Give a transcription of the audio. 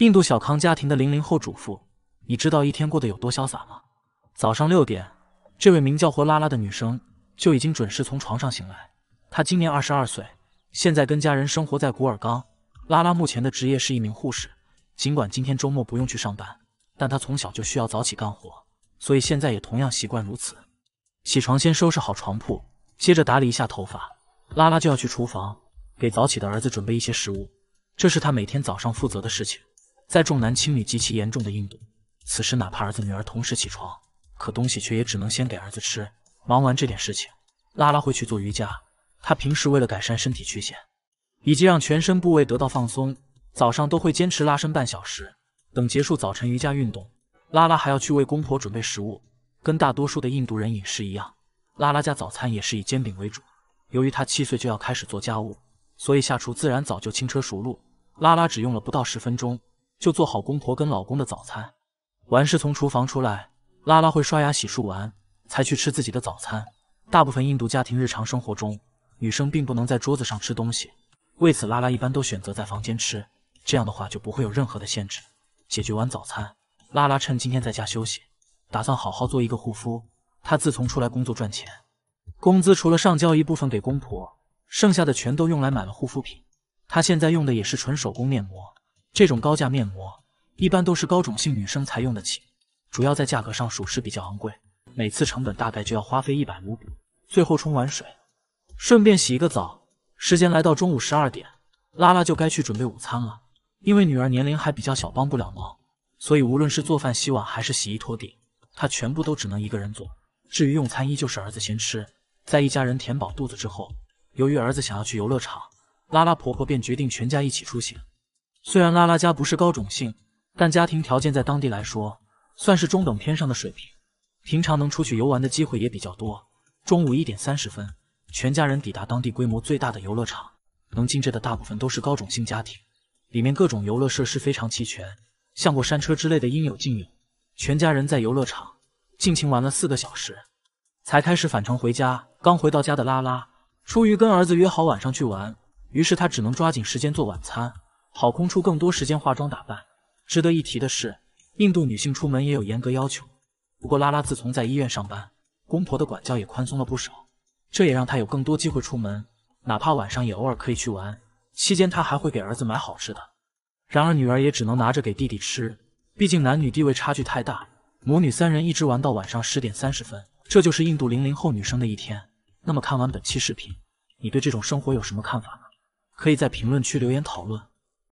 印度小康家庭的零零后主妇，你知道一天过得有多潇洒吗？早上六点，这位名叫霍拉拉的女生就已经准时从床上醒来。她今年二十二岁，现在跟家人生活在古尔冈。拉拉目前的职业是一名护士。尽管今天周末不用去上班，但她从小就需要早起干活，所以现在也同样习惯如此。起床先收拾好床铺，接着打理一下头发，拉拉就要去厨房给早起的儿子准备一些食物。这是她每天早上负责的事情。在重男轻女极其严重的印度，此时哪怕儿子女儿同时起床，可东西却也只能先给儿子吃。忙完这点事情，拉拉会去做瑜伽。她平时为了改善身体曲线，以及让全身部位得到放松，早上都会坚持拉伸半小时。等结束早晨瑜伽运动，拉拉还要去为公婆准备食物。跟大多数的印度人饮食一样，拉拉家早餐也是以煎饼为主。由于她七岁就要开始做家务，所以下厨自然早就轻车熟路。拉拉只用了不到十分钟。就做好公婆跟老公的早餐，完事从厨房出来，拉拉会刷牙洗漱完才去吃自己的早餐。大部分印度家庭日常生活中，女生并不能在桌子上吃东西，为此拉拉一般都选择在房间吃，这样的话就不会有任何的限制。解决完早餐，拉拉趁今天在家休息，打算好好做一个护肤。她自从出来工作赚钱，工资除了上交一部分给公婆，剩下的全都用来买了护肤品。她现在用的也是纯手工面膜。这种高价面膜一般都是高种性女生才用得起，主要在价格上属实比较昂贵，每次成本大概就要花费一百卢比。最后冲完水，顺便洗一个澡。时间来到中午十二点，拉拉就该去准备午餐了。因为女儿年龄还比较小，帮不了忙，所以无论是做饭、洗碗，还是洗衣、拖地，她全部都只能一个人做。至于用餐，依旧是儿子先吃。在一家人填饱肚子之后，由于儿子想要去游乐场，拉拉婆婆便决定全家一起出行。虽然拉拉家不是高种姓，但家庭条件在当地来说算是中等偏上的水平。平常能出去游玩的机会也比较多。中午一点三十分，全家人抵达当地规模最大的游乐场。能进这的大部分都是高种姓家庭，里面各种游乐设施非常齐全，像过山车之类的应有尽有。全家人在游乐场尽情玩了四个小时，才开始返程回家。刚回到家的拉拉，出于跟儿子约好晚上去玩，于是他只能抓紧时间做晚餐。好空出更多时间化妆打扮。值得一提的是，印度女性出门也有严格要求。不过拉拉自从在医院上班，公婆的管教也宽松了不少，这也让她有更多机会出门，哪怕晚上也偶尔可以去玩。期间她还会给儿子买好吃的，然而女儿也只能拿着给弟弟吃，毕竟男女地位差距太大。母女三人一直玩到晚上十点三十分，这就是印度零零后女生的一天。那么看完本期视频，你对这种生活有什么看法呢？可以在评论区留言讨论。